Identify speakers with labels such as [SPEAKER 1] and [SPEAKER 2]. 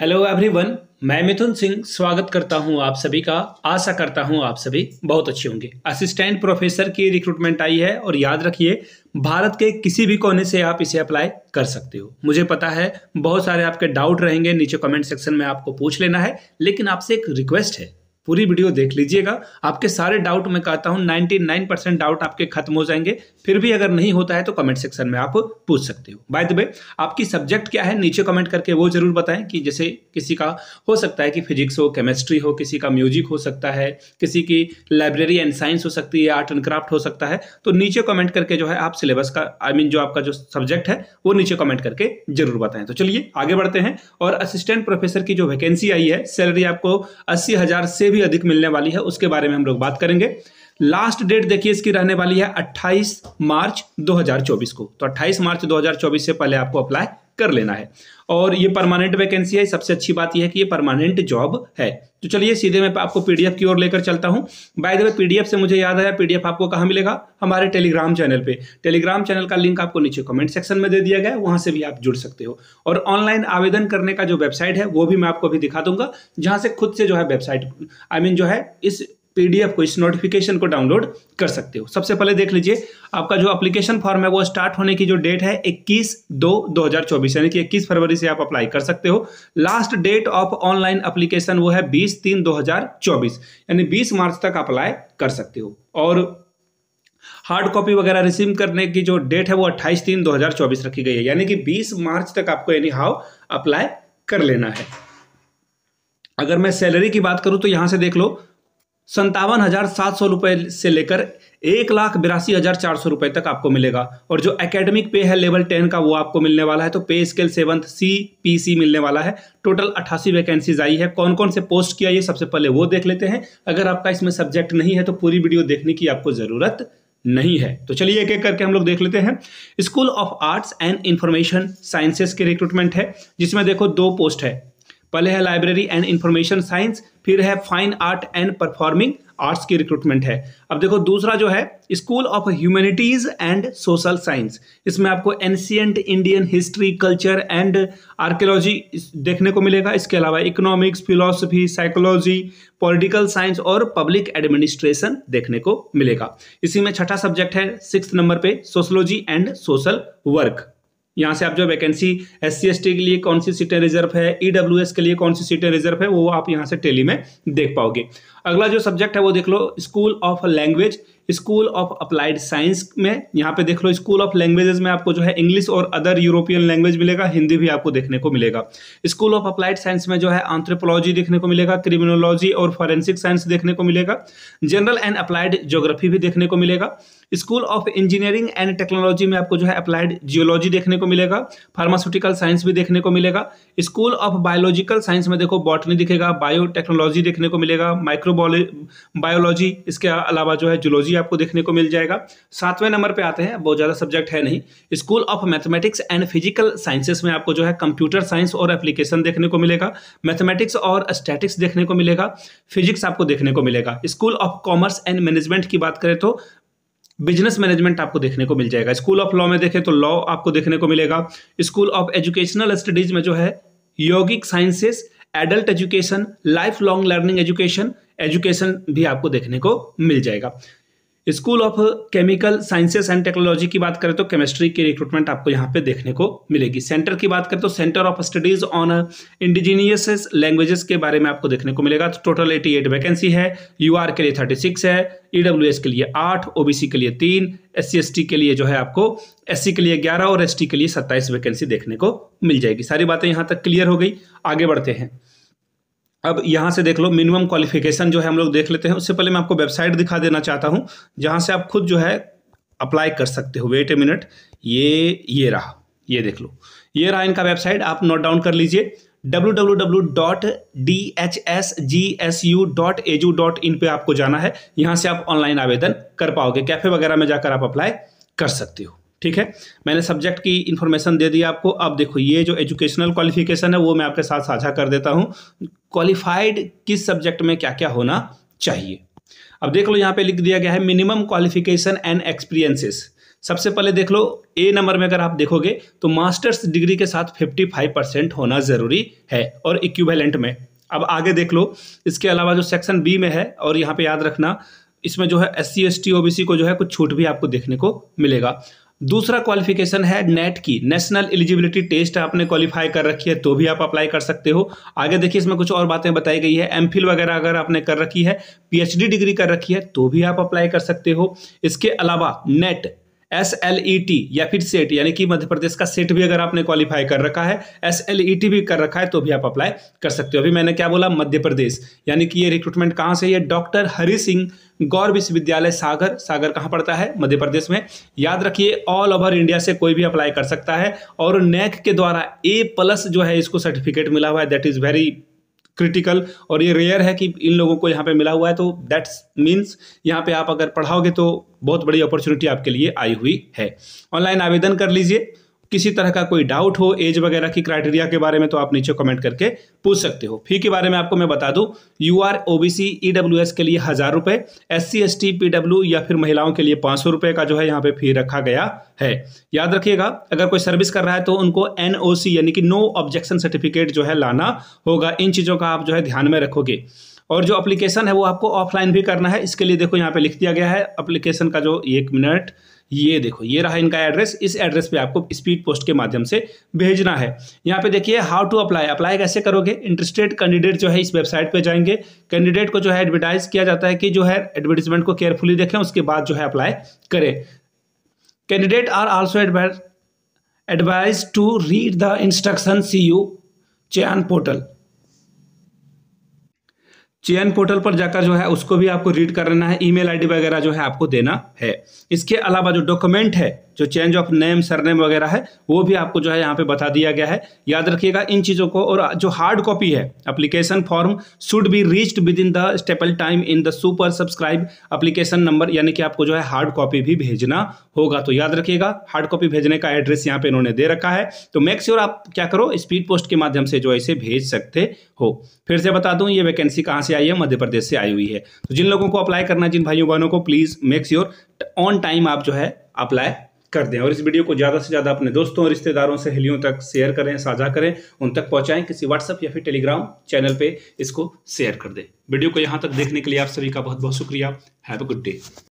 [SPEAKER 1] hello everyone मैं मिथुन सिंह स्वागत करता हूं आप सभी का आशा करता हूं आप सभी बहुत अच्छे होंगे असिस्टेंट प्रोफेसर की रिक्रूटमेंट आई है और याद रखिए भारत के किसी भी कोने से आप इसे अप्लाई कर सकते हो मुझे पता है बहुत सारे आपके डाउट रहेंगे नीचे कमेंट सेक्शन में आपको पूछ लेना है लेकिन आपसे एक रिक्वेस्ट है पूरी वीडियो देख लीजिएगा आपके सारे डाउट मैं कहता हूँ 99 परसेंट डाउट आपके खत्म हो जाएंगे फिर भी अगर नहीं होता है तो कमेंट सेक्शन में आप पूछ सकते हो बाय द वे आपकी सब्जेक्ट क्या है नीचे कमेंट करके वो जरूर बताएं कि जैसे किसी का हो सकता है कि फिजिक्स हो केमिस्ट्री हो किसी का म्यूजिक हो सकता है किसी की लाइब्रेरी एंड साइंस हो सकती है आर्ट एंड क्राफ्ट हो सकता है तो नीचे कमेंट करके जो है आप सिलेबस का आई I मीन mean जो आपका जो सब्जेक्ट है वो नीचे कमेंट करके जरूर बताएं तो चलिए आगे बढ़ते हैं और असिस्टेंट प्रोफेसर की जो वैकेंसी आई है सैलरी आपको अस्सी से भी अधिक मिलने वाली है उसके बारे में हम लोग बात करेंगे लास्ट डेट देखिए इसकी रहने वाली है 28 मार्च 2024 को तो 28 मार्च 2024 से पहले आपको अप्लाई कर लेना है और ये परमानेंट वैकेंसी है सबसे अच्छी बात यह है कि ये परमानेंट जॉब है तो चलिए सीधे मैं आपको पीडीएफ की ओर लेकर चलता हूँ बाय द वे पीडीएफ से मुझे याद आया पीडीएफ आपको कहाँ मिलेगा हमारे टेलीग्राम चैनल पे टेलीग्राम चैनल का लिंक आपको नीचे कमेंट सेक्शन में दे दिया गया है से भी आप जुड़ सकते हो और ऑनलाइन आवेदन करने का जो वेबसाइट है वो भी मैं आपको अभी दिखा दूंगा जहां से खुद से जो है website I I mean mean जो है इस पीडीएफ को इस नोटिफिकेशन को डाउनलोड कर सकते हो सबसे पहले देख लीजिए आपका जो एप्लीकेशन फॉर्म है वो स्टार्ट होने की जो डेट है 21 दो 2024 यानी कि 21 फरवरी से आप अप्लाई कर सकते हो last date of online application वो है 20 तीन 2024 यानी 20 मार्च तक अप्लाई कर सकते हो और हार्ड कॉपी वगैरह रिसीव करने की जो डेट है वो अट्ठाईस तीन दो रखी गई है यानी कि बीस मार्च तक आपको एनी हाउ अप्लाई कर लेना है अगर मैं सैलरी की बात करूं तो यहां से देख लो संतावन हज़ार सात सौ रुपये से लेकर एक लाख बिरासी हज़ार चार सौ रुपये तक आपको मिलेगा और जो एकेडमिक पे है लेवल टेन का वो आपको मिलने वाला है तो pay scale seventh C P C मिलने वाला है टोटल अट्ठासी वैकेंसीज आई है कौन कौन से पोस्ट किया ये सबसे पहले वो देख लेते हैं अगर आपका इसमें सब्जेक्ट नहीं है तो पूरी वीडियो देखने की आपको ज़रूरत नहीं है तो चलिए एक एक करके हम लोग देख लेते हैं school of arts and information sciences के रिक्रूटमेंट है जिसमें देखो दो पोस्ट है पहले है लाइब्रेरी एंड इंफॉर्मेशन साइंस फिर है fine art and performing arts की रिक्रूटमेंट है अब देखो दूसरा जो है school of humanities and social science इसमें आपको ancient Indian history culture and archaeology देखने को मिलेगा इसके अलावा economics philosophy psychology political science और पब्लिक एडमिनिस्ट्रेशन देखने को मिलेगा इसी में छठा सब्जेक्ट है सिक्स नंबर पे सोशोलॉजी एंड सोशल वर्क यहाँ से आप जो वैकेंसी एस सी के लिए कौन सी सीटें रिजर्व है ई e के लिए कौन सी सीटें रिजर्व है वो आप यहाँ से टेली में देख पाओगे अगला जो सब्जेक्ट है वो देख लो school of language school of applied science में यहाँ पे देख लो स्कूल ऑफ लैंग्वेजेस में आपको जो है इंग्लिश और अदर यूरोपियन लैंग्वेज मिलेगा हिंदी भी आपको देखने को मिलेगा स्कूल ऑफ अप्लाइड साइंस में जो है आंथ्रोपोलॉजी देखने को मिलेगा क्रिमिनोलॉजी और फॉरेंसिक साइंस देखने को मिलेगा जनरल एंड अप्लाइड ज्योग्राफी भी देखने को मिलेगा school of engineering and technology में आपको जो है अप्लाइड जियोलॉजी देखने को मिलेगा फार्मास्यूटिकल साइंस भी देखने को मिलेगा स्कूल ऑफ बायोलॉजिकल साइंस में देखो बॉटनी दिखेगा बायोटेक्नोलॉजी देखने को मिलेगा माइक्रोबॉले बायोलॉजी इसके अलावा जो है जियोलॉजी आपको देखने को मिल जाएगा सातवें नंबर पर आते हैं बहुत ज़्यादा सब्जेक्ट है नहीं school of mathematics and physical sciences में आपको जो है कंप्यूटर साइंस और एप्लीकेशन देखने को मिलेगा मैथमेटिक्स और स्टैटिक्स देखने को मिलेगा फिजिक्स आपको देखने को मिलेगा school of commerce and management की बात करें तो बिजनेस मैनेजमेंट आपको देखने को मिल जाएगा स्कूल ऑफ लॉ में देखें तो लॉ आपको देखने को मिलेगा स्कूल ऑफ एजुकेशनल स्टडीज में जो है यौगिक sciences adult education life long learning education education भी आपको देखने को मिल जाएगा school of chemical sciences and technology की बात करें तो केमिस्ट्री की रिक्रूटमेंट आपको यहाँ पे देखने को मिलेगी सेंटर की बात करें तो centre of studies on indigenous languages के बारे में आपको देखने को मिलेगा तो टोटल एटी एट वैकेंसी है यू के लिए थर्टी सिक्स है ईडब्ल्यूएस e के लिए आठ ओ के लिए तीन एस सी के लिए जो है आपको एस के लिए ग्यारह और एस के लिए सत्ताईस वैकेंसी देखने को मिल जाएगी सारी बातें यहाँ तक क्लियर हो गई आगे बढ़ते हैं अब यहाँ से देख लो मिनिमम क्वालिफिकेशन जो है हम लोग देख लेते हैं उससे पहले मैं आपको वेबसाइट दिखा देना चाहता हूँ जहाँ से आप खुद जो है अप्लाई कर सकते हो वेट ए मिनट ये ये रहा ये देख लो ये रहा इनका वेबसाइट आप नोट डाउन कर लीजिए www.dhsgsu.edu.in पे आपको जाना है यहाँ से आप ऑनलाइन आवेदन कर पाओगे कैफे वगैरह में जाकर आप अप्लाई कर सकते हो ठीक है मैंने सब्जेक्ट की इन्फॉर्मेशन दे दी आपको अब देखो ये जो एजुकेशनल क्वालिफिकेशन है वो मैं आपके साथ साझा कर देता हूँ क्वालिफाइड किस सब्जेक्ट में क्या क्या होना चाहिए अब देख लो यहाँ पे लिख दिया गया है मिनिमम क्वालिफिकेशन एंड एक्सपीरियंसेस सबसे पहले देख लो ए नंबर में अगर आप देखोगे तो मास्टर्स डिग्री के साथ 55 परसेंट होना ज़रूरी है और इक्विवेलेंट में अब आगे देख लो इसके अलावा जो सेक्शन बी में है और यहाँ पे याद रखना इसमें जो है एस सी एस को जो है कुछ छूट भी आपको देखने को मिलेगा दूसरा क्वालिफिकेशन है नेट की नेशनल एलिजिबिलिटी टेस्ट आपने क्वालिफाई कर रखी है तो भी आप अप्लाई कर सकते हो आगे देखिए इसमें कुछ और बातें बताई गई है एम वगैरह अगर आपने कर रखी है पीएचडी डिग्री कर रखी है तो भी आप अप्लाई कर सकते हो इसके अलावा NET S L E T या फिर सेट यानी कि मध्य प्रदेश का सेट भी अगर आपने क्वालिफाई कर रखा है एस एल ई टी भी कर रखा है तो भी आप अप्लाई कर सकते हो अभी मैंने क्या बोला मध्य प्रदेश यानी कि ये रिक्रूटमेंट कहाँ से है डॉक्टर हरि सिंह गौर विश्वविद्यालय सागर सागर कहाँ पड़ता है मध्य प्रदेश में याद रखिए ऑल ओवर इंडिया से कोई भी अप्लाई कर सकता है और नैक के द्वारा ए प्लस जो है इसको सर्टिफिकेट मिला हुआ है दैट इज़ वेरी क्रिटिकल और ये रेयर है कि इन लोगों को यहाँ पे मिला हुआ है तो दैट्स मीन्स यहाँ पे आप अगर पढ़ाओगे तो बहुत बड़ी अपॉर्चुनिटी आपके लिए आई हुई है ऑनलाइन आवेदन कर लीजिए किसी तरह का कोई डाउट हो एज वगैरह की क्राइटेरिया के बारे में तो आप नीचे कमेंट करके पूछ सकते हो फी के बारे में आपको मैं बता दूं यू आर ओबीसी एस के लिए हज़ार रुपए S C S T P W या फिर महिलाओं के लिए पांच सौ रुपए का जो है यहाँ पे फी रखा गया है याद रखिएगा अगर कोई सर्विस कर रहा है तो उनको एनओसी सी यानी कि नो ऑब्जेक्शन सर्टिफिकेट जो है लाना होगा इन चीज़ों का आप जो है ध्यान में रखोगे और जो अप्लीकेशन है वो आपको ऑफलाइन भी करना है इसके लिए देखो यहाँ पे लिख दिया गया है अप्लीकेशन का जो एक मिनट ये देखो ये रहा इनका एड्रेस इस एड्रेस पे आपको स्पीड पोस्ट के माध्यम से भेजना है यहाँ पे देखिए हाउ टू अप्लाई अप्लाई कैसे करोगे इंटरेस्टेड कैंडिडेट जो है इस वेबसाइट पे जाएंगे कैंडिडेट को जो है एडवर्टाइज किया जाता है कि जो है एडवर्टीजमेंट को केयरफुली देखें उसके बाद जो है अप्लाई करें candidate are also advise to read the instruction C U Chayan portal Chayan portal पर जाकर जो है उसको भी आपको रीड कर लेना है ईमेल आईडी वगैरह जो है आपको देना है इसके अलावा जो डॉक्यूमेंट है जो चेंज ऑफ नेम सरनेम वगैरह है वो भी आपको जो है यहाँ पे बता दिया गया है याद रखिएगा इन चीज़ों को और जो हार्ड कॉपी है application form should be reached within the staple time in the super subscribe application number यानी कि आपको जो है हार्ड कॉपी भी भेजना होगा तो याद रखिएगा हार्ड कॉपी भेजने का एड्रेस यहाँ पे इन्होंने दे रखा है तो मेक श्योर sure आप क्या करो स्पीड पोस्ट के माध्यम से जो इसे भेज सकते हो फिर से बता दूँ ये वैकेंसी कहाँ से आई है मध्य प्रदेश से आई हुई है तो जिन लोगों को अप्लाई करना जिन भाइयों बहनों को please make sure on time आप जो है अप्लाई कर दें और इस वीडियो को ज़्यादा से ज़्यादा अपने दोस्तों और रिश्तेदारों सहेलियों तक शेयर करें साझा करें उन तक पहुँचाएँ किसी व्हाट्सअप या फिर टेलीग्राम चैनल पर इसको शेयर कर दें वीडियो को यहाँ तक देखने के लिए आप सभी का बहुत बहुत शुक्रिया हैव अ गुड डे